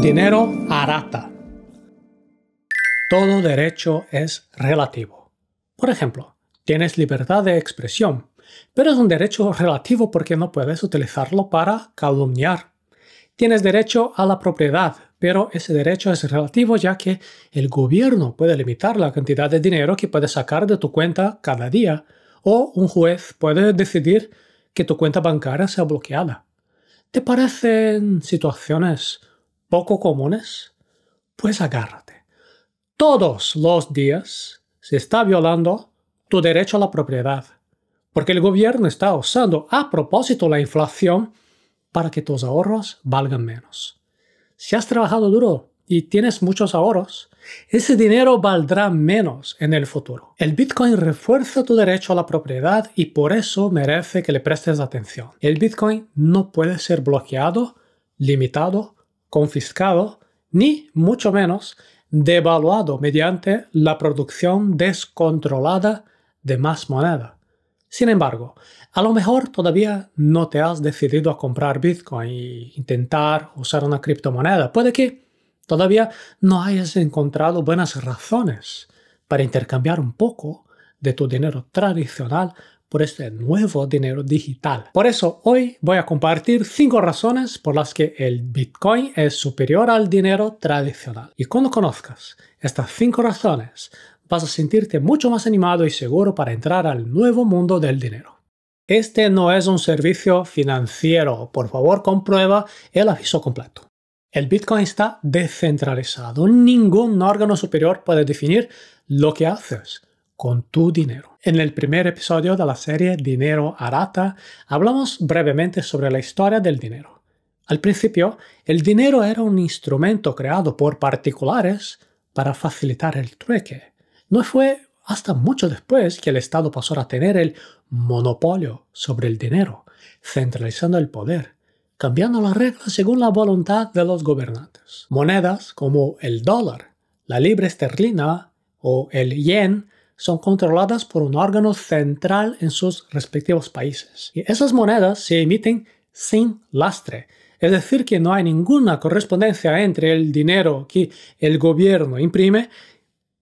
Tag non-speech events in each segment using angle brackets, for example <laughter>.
Dinero arata. Todo derecho es relativo. Por ejemplo, tienes libertad de expresión, pero es un derecho relativo porque no puedes utilizarlo para calumniar. Tienes derecho a la propiedad, pero ese derecho es relativo ya que el gobierno puede limitar la cantidad de dinero que puedes sacar de tu cuenta cada día, o un juez puede decidir que tu cuenta bancaria sea bloqueada. ¿Te parecen situaciones poco comunes, pues agárrate. Todos los días se está violando tu derecho a la propiedad, porque el gobierno está usando a propósito la inflación para que tus ahorros valgan menos. Si has trabajado duro y tienes muchos ahorros, ese dinero valdrá menos en el futuro. El Bitcoin refuerza tu derecho a la propiedad y por eso merece que le prestes atención. El Bitcoin no puede ser bloqueado, limitado confiscado, ni mucho menos devaluado mediante la producción descontrolada de más moneda. Sin embargo, a lo mejor todavía no te has decidido a comprar Bitcoin e intentar usar una criptomoneda. Puede que todavía no hayas encontrado buenas razones para intercambiar un poco de tu dinero tradicional por este nuevo dinero digital. Por eso hoy voy a compartir cinco razones por las que el Bitcoin es superior al dinero tradicional. Y cuando conozcas estas cinco razones, vas a sentirte mucho más animado y seguro para entrar al nuevo mundo del dinero. Este no es un servicio financiero, por favor comprueba el aviso completo. El Bitcoin está descentralizado, ningún órgano superior puede definir lo que haces con tu dinero. En el primer episodio de la serie Dinero Arata hablamos brevemente sobre la historia del dinero. Al principio, el dinero era un instrumento creado por particulares para facilitar el trueque. No fue hasta mucho después que el Estado pasó a tener el monopolio sobre el dinero, centralizando el poder, cambiando las reglas según la voluntad de los gobernantes. Monedas como el dólar, la libra esterlina o el yen son controladas por un órgano central en sus respectivos países. Y esas monedas se emiten sin lastre, es decir, que no hay ninguna correspondencia entre el dinero que el gobierno imprime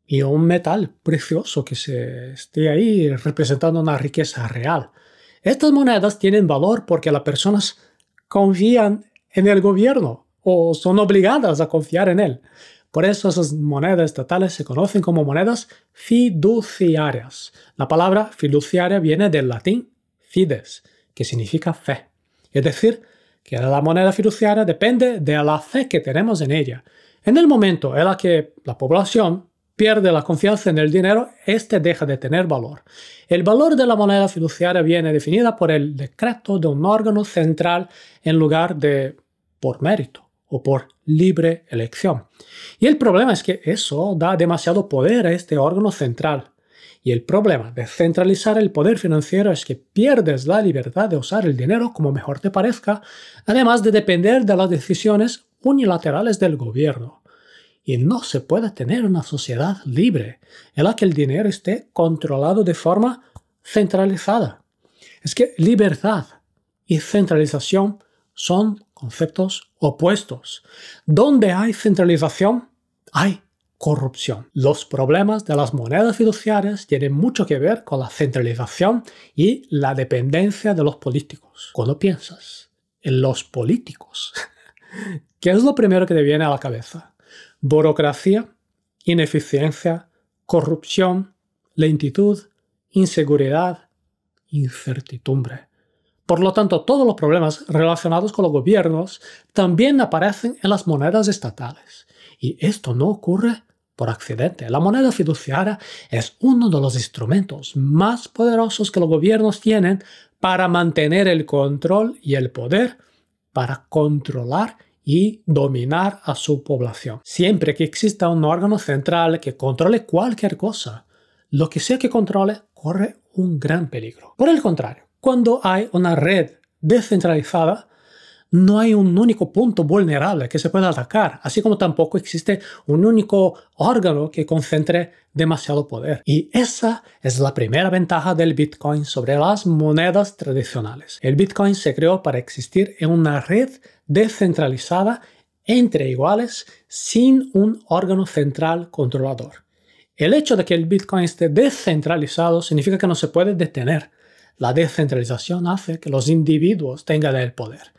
y un metal precioso que se esté ahí representando una riqueza real. Estas monedas tienen valor porque las personas confían en el gobierno o son obligadas a confiar en él. Por eso esas monedas estatales se conocen como monedas fiduciarias. La palabra fiduciaria viene del latín fides, que significa fe. Es decir, que la moneda fiduciaria depende de la fe que tenemos en ella. En el momento en el que la población pierde la confianza en el dinero, este deja de tener valor. El valor de la moneda fiduciaria viene definida por el decreto de un órgano central en lugar de por mérito o por libre elección. Y el problema es que eso da demasiado poder a este órgano central. Y el problema de centralizar el poder financiero es que pierdes la libertad de usar el dinero como mejor te parezca, además de depender de las decisiones unilaterales del gobierno. Y no se puede tener una sociedad libre en la que el dinero esté controlado de forma centralizada. Es que libertad y centralización son conceptos opuestos. Donde hay centralización, hay corrupción. Los problemas de las monedas fiduciarias tienen mucho que ver con la centralización y la dependencia de los políticos. Cuando piensas en los políticos, <laughs> ¿qué es lo primero que te viene a la cabeza? Burocracia, ineficiencia, corrupción, lentitud, inseguridad, incertidumbre. Por lo tanto, todos los problemas relacionados con los gobiernos también aparecen en las monedas estatales. Y esto no ocurre por accidente. La moneda fiduciaria es uno de los instrumentos más poderosos que los gobiernos tienen para mantener el control y el poder, para controlar y dominar a su población. Siempre que exista un órgano central que controle cualquier cosa, lo que sea que controle corre un gran peligro. Por el contrario, cuando hay una red descentralizada, no hay un único punto vulnerable que se pueda atacar, así como tampoco existe un único órgano que concentre demasiado poder. Y esa es la primera ventaja del Bitcoin sobre las monedas tradicionales. El Bitcoin se creó para existir en una red descentralizada entre iguales sin un órgano central controlador. El hecho de que el Bitcoin esté descentralizado significa que no se puede detener, la descentralización hace que los individuos tengan el poder.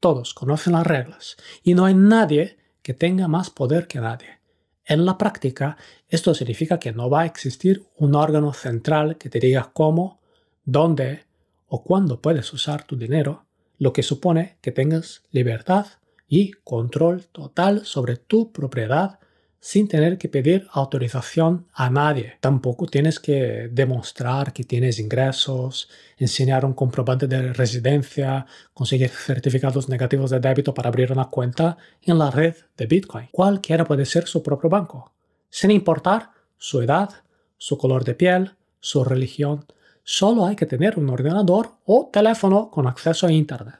Todos conocen las reglas y no hay nadie que tenga más poder que nadie. En la práctica, esto significa que no va a existir un órgano central que te diga cómo, dónde o cuándo puedes usar tu dinero, lo que supone que tengas libertad y control total sobre tu propiedad sin tener que pedir autorización a nadie. Tampoco tienes que demostrar que tienes ingresos, enseñar un comprobante de residencia, conseguir certificados negativos de débito para abrir una cuenta en la red de Bitcoin. Cualquiera puede ser su propio banco, sin importar su edad, su color de piel, su religión. Solo hay que tener un ordenador o teléfono con acceso a Internet.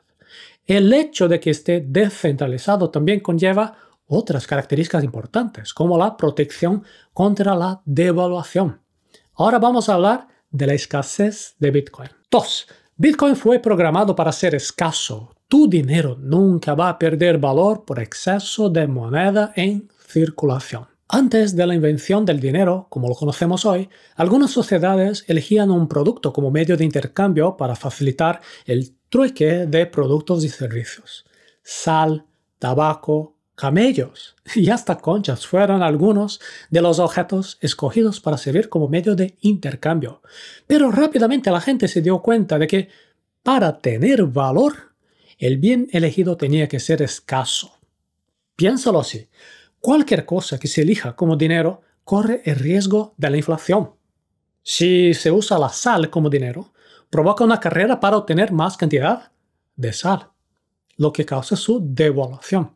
El hecho de que esté descentralizado también conlleva otras características importantes, como la protección contra la devaluación. Ahora vamos a hablar de la escasez de Bitcoin. 2. Bitcoin fue programado para ser escaso. Tu dinero nunca va a perder valor por exceso de moneda en circulación. Antes de la invención del dinero, como lo conocemos hoy, algunas sociedades elegían un producto como medio de intercambio para facilitar el trueque de productos y servicios. Sal, tabaco, camellos <laughs> y hasta conchas fueron algunos de los objetos escogidos para servir como medio de intercambio. Pero rápidamente la gente se dio cuenta de que para tener valor, el bien elegido tenía que ser escaso. Piénsalo así, cualquier cosa que se elija como dinero corre el riesgo de la inflación. Si se usa la sal como dinero, provoca una carrera para obtener más cantidad de sal, lo que causa su devaluación.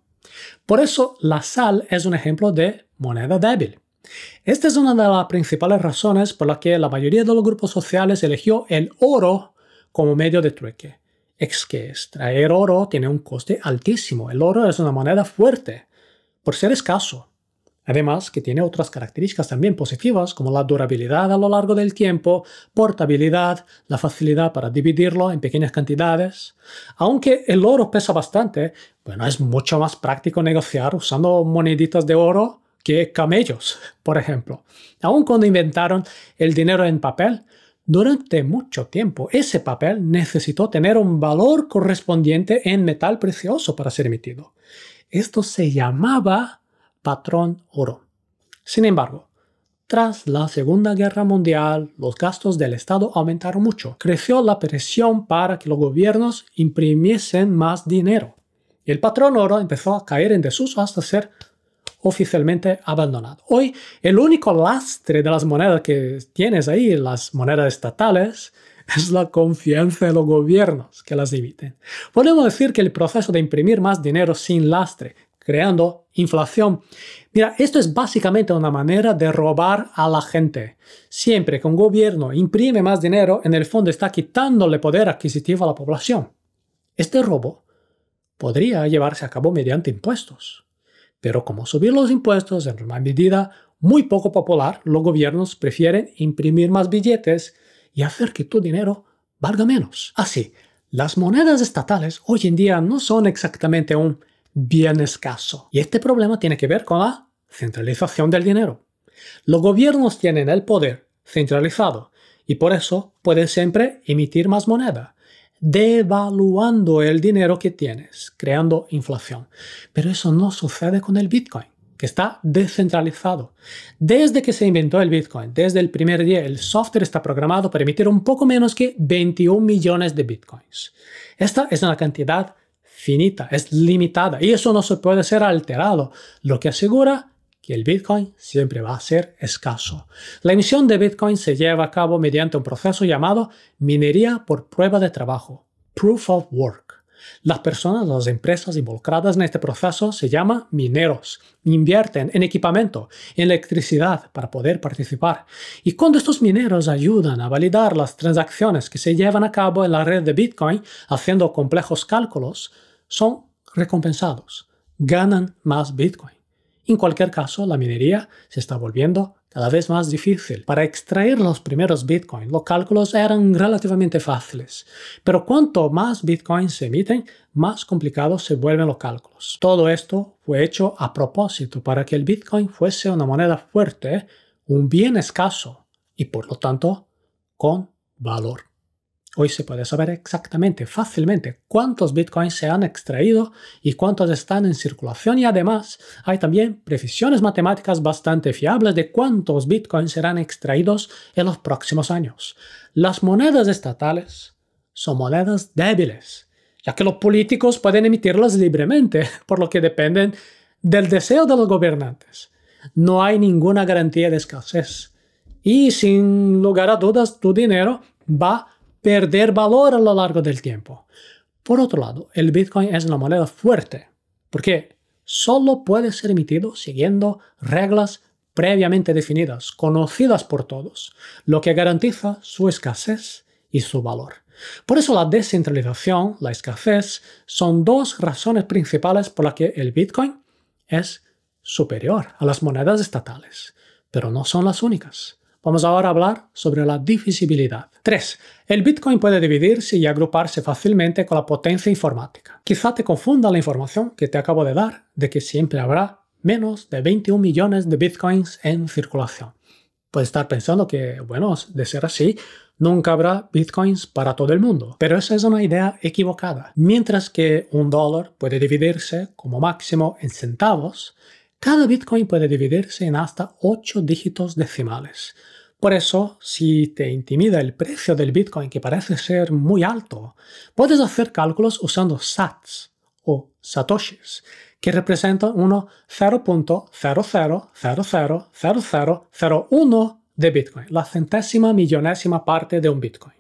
Por eso la sal es un ejemplo de moneda débil. Esta es una de las principales razones por las que la mayoría de los grupos sociales eligió el oro como medio de trueque. Es que extraer oro tiene un coste altísimo. El oro es una moneda fuerte, por ser escaso. Además, que tiene otras características también positivas como la durabilidad a lo largo del tiempo, portabilidad, la facilidad para dividirlo en pequeñas cantidades. Aunque el oro pesa bastante, bueno, es mucho más práctico negociar usando moneditas de oro que camellos, <laughs> por ejemplo. Aun cuando inventaron el dinero en papel, durante mucho tiempo ese papel necesitó tener un valor correspondiente en metal precioso para ser emitido. Esto se llamaba patrón oro. Sin embargo, tras la Segunda Guerra Mundial, los gastos del Estado aumentaron mucho. Creció la presión para que los gobiernos imprimiesen más dinero. El patrón oro empezó a caer en desuso hasta ser oficialmente abandonado. Hoy, el único lastre de las monedas que tienes ahí, las monedas estatales, <laughs> es la confianza de los gobiernos que las emiten. Podemos decir que el proceso de imprimir más dinero sin lastre creando inflación. Mira, esto es básicamente una manera de robar a la gente. Siempre que un gobierno imprime más dinero, en el fondo está quitándole poder adquisitivo a la población. Este robo podría llevarse a cabo mediante impuestos. Pero como subir los impuestos en una medida muy poco popular, los gobiernos prefieren imprimir más billetes y hacer que tu dinero valga menos. Así, las monedas estatales hoy en día no son exactamente un bien escaso. Y este problema tiene que ver con la centralización del dinero. Los gobiernos tienen el poder centralizado y por eso pueden siempre emitir más moneda, devaluando el dinero que tienes, creando inflación. Pero eso no sucede con el Bitcoin que está descentralizado. Desde que se inventó el Bitcoin, desde el primer día, el software está programado para emitir un poco menos que 21 millones de Bitcoins. Esta es una cantidad finita, es limitada y eso no se puede ser alterado, lo que asegura que el Bitcoin siempre va a ser escaso. La emisión de Bitcoin se lleva a cabo mediante un proceso llamado minería por prueba de trabajo, proof of work. Las personas, las empresas involucradas en este proceso se llaman mineros. Invierten en equipamiento, en electricidad para poder participar. Y cuando estos mineros ayudan a validar las transacciones que se llevan a cabo en la red de Bitcoin haciendo complejos cálculos, son recompensados, ganan más Bitcoin. En cualquier caso, la minería se está volviendo cada vez más difícil. Para extraer los primeros Bitcoin, los cálculos eran relativamente fáciles, pero cuanto más Bitcoin se emiten, más complicados se vuelven los cálculos. Todo esto fue hecho a propósito para que el Bitcoin fuese una moneda fuerte, un bien escaso y por lo tanto con valor. Hoy se puede saber exactamente, fácilmente, cuántos bitcoins se han extraído y cuántos están en circulación y además hay también precisiones matemáticas bastante fiables de cuántos bitcoins serán extraídos en los próximos años. Las monedas estatales son monedas débiles, ya que los políticos pueden emitirlas libremente, <laughs> por lo que dependen del deseo de los gobernantes. No hay ninguna garantía de escasez. Y sin lugar a dudas, tu dinero va perder valor a lo largo del tiempo. Por otro lado, el Bitcoin es una moneda fuerte, porque solo puede ser emitido siguiendo reglas previamente definidas, conocidas por todos, lo que garantiza su escasez y su valor. Por eso la descentralización, la escasez, son dos razones principales por las que el Bitcoin es superior a las monedas estatales, pero no son las únicas. Vamos ahora a hablar sobre la divisibilidad. 3. El Bitcoin puede dividirse y agruparse fácilmente con la potencia informática. Quizá te confunda la información que te acabo de dar de que siempre habrá menos de 21 millones de Bitcoins en circulación. Puedes estar pensando que, bueno, de ser así, nunca habrá Bitcoins para todo el mundo. Pero esa es una idea equivocada. Mientras que un dólar puede dividirse como máximo en centavos, cada Bitcoin puede dividirse en hasta 8 dígitos decimales. Por eso, si te intimida el precio del Bitcoin que parece ser muy alto, puedes hacer cálculos usando sats o satoshis, que representan uno 0.00000001 de Bitcoin, la centésima millonésima parte de un Bitcoin.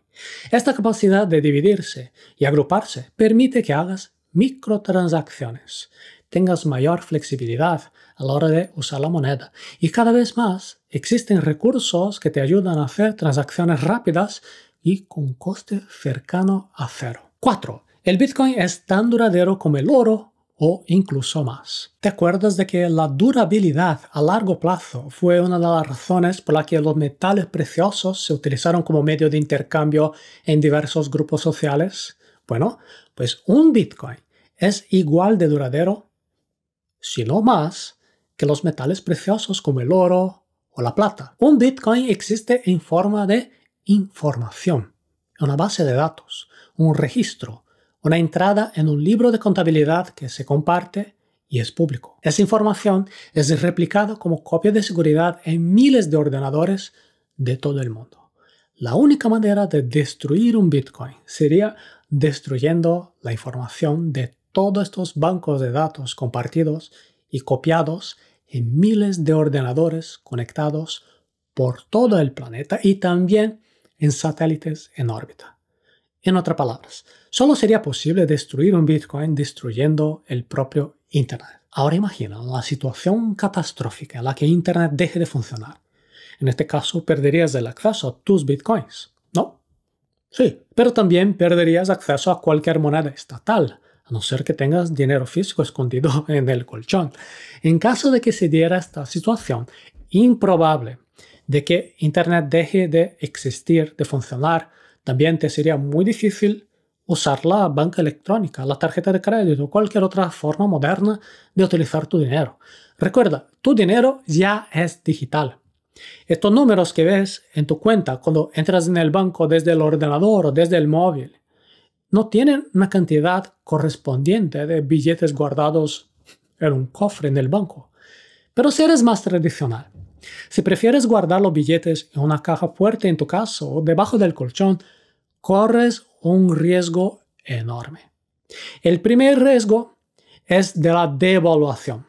Esta capacidad de dividirse y agruparse permite que hagas microtransacciones tengas mayor flexibilidad a la hora de usar la moneda. Y cada vez más existen recursos que te ayudan a hacer transacciones rápidas y con coste cercano a cero. 4. El Bitcoin es tan duradero como el oro o incluso más. ¿Te acuerdas de que la durabilidad a largo plazo fue una de las razones por la que los metales preciosos se utilizaron como medio de intercambio en diversos grupos sociales? Bueno, pues un Bitcoin es igual de duradero sino más, que los metales preciosos como el oro o la plata. Un Bitcoin existe en forma de información, una base de datos, un registro, una entrada en un libro de contabilidad que se comparte y es público. Esa información es replicada como copia de seguridad en miles de ordenadores de todo el mundo. La única manera de destruir un Bitcoin sería destruyendo la información de todos estos bancos de datos compartidos y copiados en miles de ordenadores conectados por todo el planeta y también en satélites en órbita. En otras palabras, solo sería posible destruir un Bitcoin destruyendo el propio Internet. Ahora imagina la situación catastrófica en la que Internet deje de funcionar. En este caso, perderías el acceso a tus Bitcoins, ¿no? Sí, pero también perderías acceso a cualquier moneda estatal, a no ser que tengas dinero físico escondido <laughs> en el colchón. En caso de que se diera esta situación, improbable de que Internet deje de existir, de funcionar, también te sería muy difícil usar la banca electrónica, la tarjeta de crédito o cualquier otra forma moderna de utilizar tu dinero. Recuerda, tu dinero ya es digital. Estos números que ves en tu cuenta cuando entras en el banco desde el ordenador o desde el móvil no tienen una cantidad correspondiente de billetes guardados en un cofre en el banco. Pero si eres más tradicional, si prefieres guardar los billetes en una caja fuerte en tu casa o debajo del colchón, corres un riesgo enorme. El primer riesgo es de la devaluación.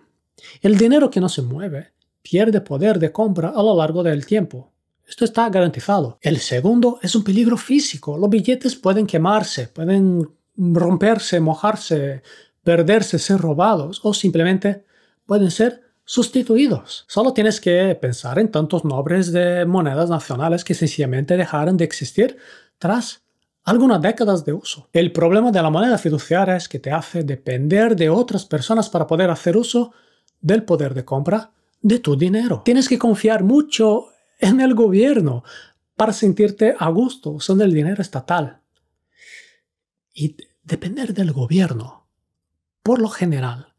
El dinero que no se mueve pierde poder de compra a lo largo del tiempo. Esto está garantizado. El segundo es un peligro físico. Los billetes pueden quemarse, pueden romperse, mojarse, perderse, ser robados o simplemente pueden ser sustituidos. Solo tienes que pensar en tantos nombres de monedas nacionales que sencillamente dejaron de existir tras algunas décadas de uso. El problema de la moneda fiduciaria es que te hace depender de otras personas para poder hacer uso del poder de compra de tu dinero. Tienes que confiar mucho en el gobierno para sentirte a gusto son el dinero estatal. Y depender del gobierno, por lo general,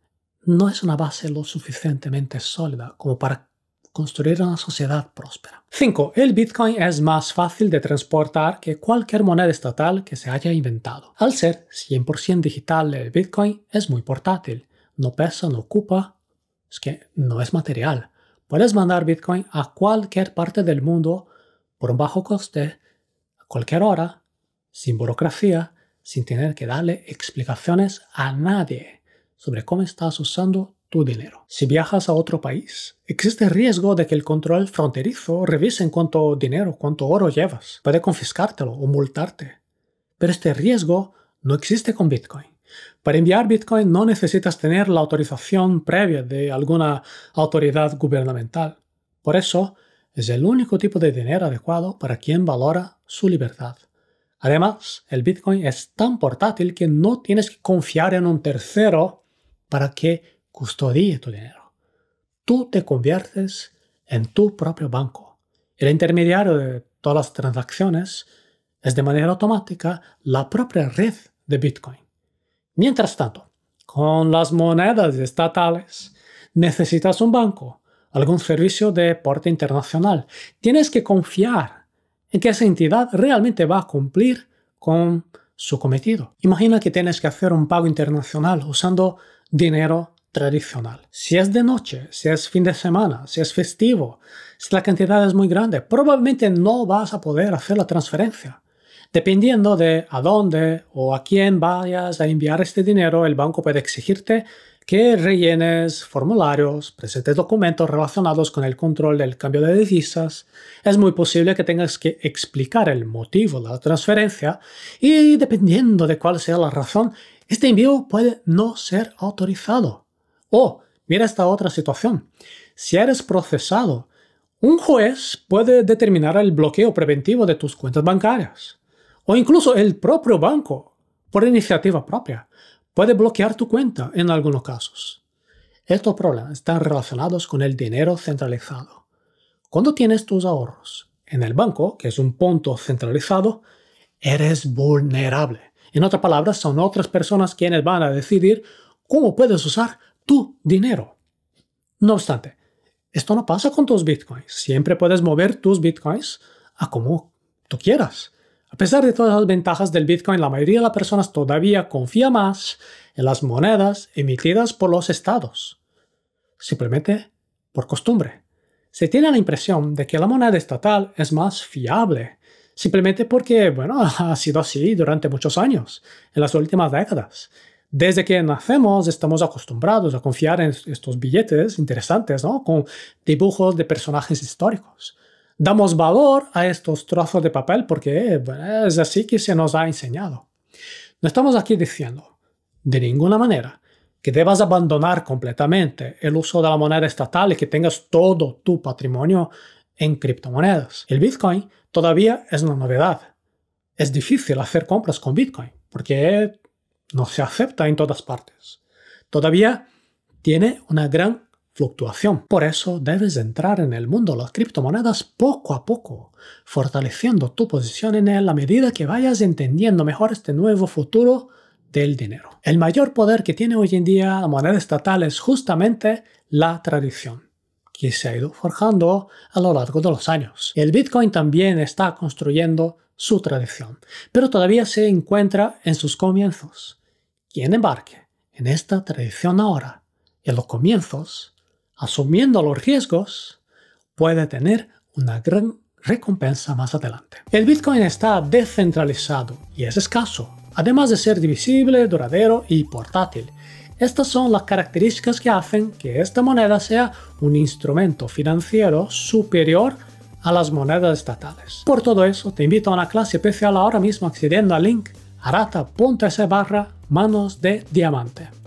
no es una base lo suficientemente sólida como para construir una sociedad próspera. 5. El Bitcoin es más fácil de transportar que cualquier moneda estatal que se haya inventado. Al ser 100% digital, el Bitcoin es muy portátil, no pesa, no ocupa, es que no es material, Puedes mandar Bitcoin a cualquier parte del mundo por un bajo coste, a cualquier hora, sin burocracia, sin tener que darle explicaciones a nadie sobre cómo estás usando tu dinero. Si viajas a otro país, existe riesgo de que el control fronterizo revise en cuánto dinero, cuánto oro llevas. Puede confiscártelo o multarte. Pero este riesgo no existe con Bitcoin. Para enviar Bitcoin no necesitas tener la autorización previa de alguna autoridad gubernamental. Por eso, es el único tipo de dinero adecuado para quien valora su libertad. Además, el Bitcoin es tan portátil que no tienes que confiar en un tercero para que custodie tu dinero. Tú te conviertes en tu propio banco. El intermediario de todas las transacciones es de manera automática la propia red de Bitcoin. Mientras tanto, con las monedas estatales, necesitas un banco, algún servicio de porte internacional. Tienes que confiar en que esa entidad realmente va a cumplir con su cometido. Imagina que tienes que hacer un pago internacional usando dinero tradicional. Si es de noche, si es fin de semana, si es festivo, si la cantidad es muy grande, probablemente no vas a poder hacer la transferencia. Dependiendo de a dónde o a quién vayas a enviar este dinero, el banco puede exigirte que rellenes formularios, presentes documentos relacionados con el control del cambio de divisas, es muy posible que tengas que explicar el motivo de la transferencia y dependiendo de cuál sea la razón, este envío puede no ser autorizado. O, mira esta otra situación, si eres procesado, un juez puede determinar el bloqueo preventivo de tus cuentas bancarias o incluso el propio banco, por iniciativa propia, puede bloquear tu cuenta en algunos casos. Estos problemas están relacionados con el dinero centralizado. Cuando tienes tus ahorros en el banco, que es un punto centralizado, eres vulnerable. En otras palabras, son otras personas quienes van a decidir cómo puedes usar tu dinero. No obstante, esto no pasa con tus bitcoins. Siempre puedes mover tus bitcoins a como tú quieras. A pesar de todas las ventajas del Bitcoin, la mayoría de las personas todavía confía más en las monedas emitidas por los estados, simplemente por costumbre. Se tiene la impresión de que la moneda estatal es más fiable, simplemente porque, bueno, <laughs> ha sido así durante muchos años, en las últimas décadas. Desde que nacemos estamos acostumbrados a confiar en estos billetes interesantes, ¿no? Con dibujos de personajes históricos. Damos valor a estos trozos de papel porque es así que se nos ha enseñado. No estamos aquí diciendo, de ninguna manera, que debas abandonar completamente el uso de la moneda estatal y que tengas todo tu patrimonio en criptomonedas. El Bitcoin todavía es una novedad. Es difícil hacer compras con Bitcoin porque no se acepta en todas partes. Todavía tiene una gran fluctuación. Por eso debes entrar en el mundo de las criptomonedas poco a poco, fortaleciendo tu posición en él a medida que vayas entendiendo mejor este nuevo futuro del dinero. El mayor poder que tiene hoy en día la moneda estatal es justamente la tradición que se ha ido forjando a lo largo de los años. El Bitcoin también está construyendo su tradición, pero todavía se encuentra en sus comienzos. Quien embarque en esta tradición ahora en los comienzos asumiendo los riesgos, puede tener una gran recompensa más adelante. El Bitcoin está descentralizado y es escaso, además de ser divisible, duradero y portátil. Estas son las características que hacen que esta moneda sea un instrumento financiero superior a las monedas estatales. Por todo eso, te invito a una clase especial ahora mismo accediendo al link arata.se barra manos de diamante.